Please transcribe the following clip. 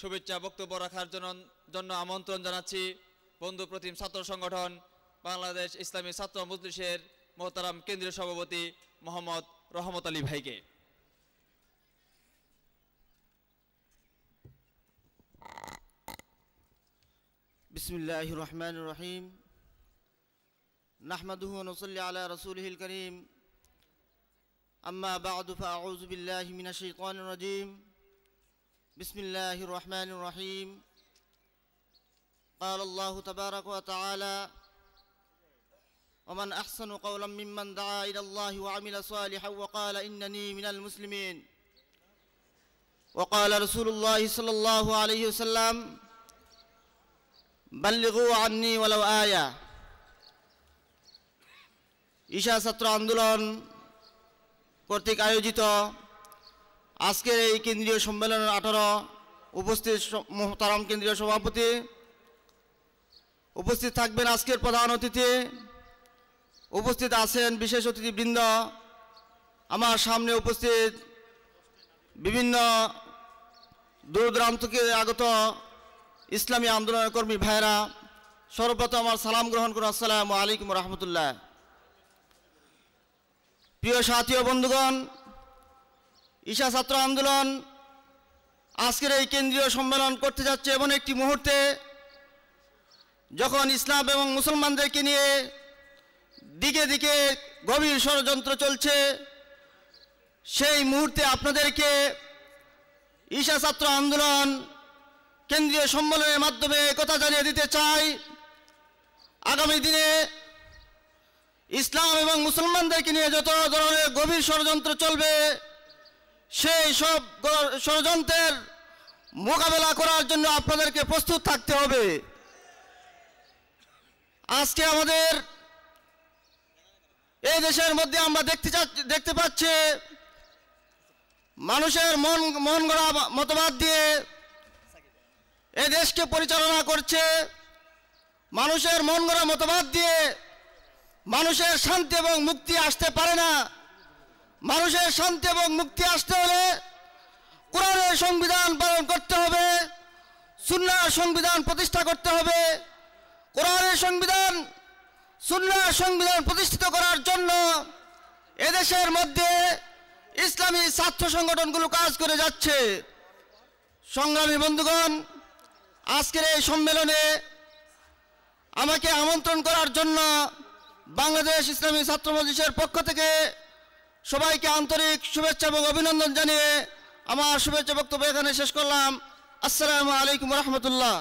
শুভেচ্ছা বক্তব্য রাখার জন্য আমন্ত্রণ জানাচ্ছি বন্ধু প্রতিম ছাত্র সংগঠন বাংলাদেশ ইসলামী ছাত্র মজলিসের মহতারাম কেন্দ্রীয় সভাপতি মোহাম্মদ রহমত আলী ভাইকে বিসমুল্লাহ রহমান রহিম নাহমাদুহ আল্লাহ রসুল হিল করিম আম্মা বাদুফা আউজবিল্লাহ মিনা শৈতান بسم الله الرحمن الرحيم قال الله تبارك وتعالى ومن أحسن قولا ممن دعا إلى الله وعمل صالحا وقال إنني من المسلمين وقال رسول الله صلى الله عليه وسلم بلغوا عني ولو آية ঈশা ছাত্র আন্দোলন কর্তৃক جيتو আজকের এই কেন্দ্রীয় সম্মেলনের আঠারো উপস্থিত মোহতারাম কেন্দ্রীয় সভাপতি উপস্থিত থাকবেন আজকের প্রধান অতিথি উপস্থিত আছেন বিশেষ অতিথিবৃন্দ আমার সামনে উপস্থিত বিভিন্ন দূরদূরান্ত থেকে আগত ইসলামী আন্দোলনের কর্মী ভাইরা সর্বপ্রথম আমার সালাম গ্রহণ করুন আসসালামু আলাইকুম রহমতুল্লাহ প্রিয় সাথী বন্ধুগণ ঈশা ছাত্র আন্দোলন আজকের এই কেন্দ্রীয় সম্মেলন করতে যাচ্ছে এমন একটি মুহূর্তে যখন ইসলাম এবং মুসলমানদেরকে নিয়ে দিকে দিকে গভীর ষড়যন্ত্র চলছে সেই মুহূর্তে আপনাদেরকে ঈশা ছাত্র আন্দোলন কেন্দ্রীয় সম্মেলনের মাধ্যমে কথা জানিয়ে দিতে চাই আগামী দিনে ইসলাম এবং মুসলমানদেরকে নিয়ে যত ধরনের গভীর ষড়যন্ত্র চলবে সেই সব ষড়যন্ত্রের মোকাবেলা করার জন্য আপনাদেরকে প্রস্তুত থাকতে হবে আজকে আমাদের এই দেশের মধ্যে আমরা দেখতে দেখতে পাচ্ছি মানুষের মন মন গড়া মতবাদ দিয়ে এ দেশকে পরিচালনা করছে মানুষের মন গড়া মতবাদ দিয়ে মানুষের শান্তি এবং মুক্তি আসতে পারে না মানুষের শান্তি এবং মুক্তি আসতে হলে কোরআনের সংবিধান পালন করতে হবে সুন্নার সংবিধান প্রতিষ্ঠা করতে হবে কোরআনের সংবিধান সুন্নার সংবিধান প্রতিষ্ঠিত করার জন্য এদেশের মধ্যে ইসলামী ছাত্র সংগঠনগুলো কাজ করে যাচ্ছে সংগ্রামী বন্ধুগণ আজকের এই সম্মেলনে আমাকে আমন্ত্রণ করার জন্য বাংলাদেশ ইসলামী ছাত্র মজলিসের পক্ষ থেকে সবাইকে আন্তরিক শুভেচ্ছা এবং অভিনন্দন জানিয়ে আমার শুভেচ্ছা বক্তব্য এখানে শেষ করলাম আসসালামু আলাইকুম রহমতুল্লাহ